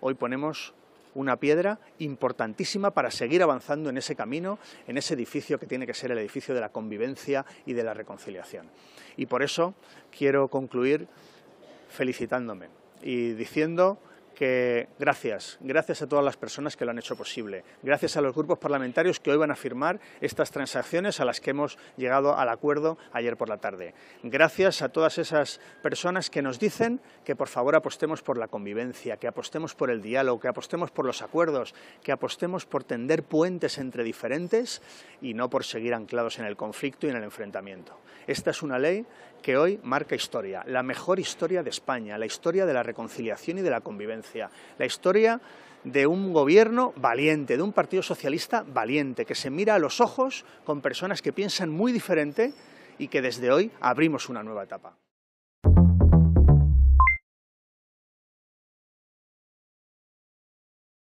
hoy ponemos una piedra importantísima para seguir avanzando en ese camino, en ese edificio que tiene que ser el edificio de la convivencia y de la reconciliación. Y por eso quiero concluir felicitándome y diciendo que gracias, gracias a todas las personas que lo han hecho posible, gracias a los grupos parlamentarios que hoy van a firmar estas transacciones a las que hemos llegado al acuerdo ayer por la tarde. Gracias a todas esas personas que nos dicen que por favor apostemos por la convivencia, que apostemos por el diálogo, que apostemos por los acuerdos, que apostemos por tender puentes entre diferentes y no por seguir anclados en el conflicto y en el enfrentamiento. Esta es una ley que hoy marca historia, la mejor historia de España, la historia de la reconciliación y de la convivencia la historia de un gobierno valiente, de un partido socialista valiente, que se mira a los ojos con personas que piensan muy diferente y que desde hoy abrimos una nueva etapa.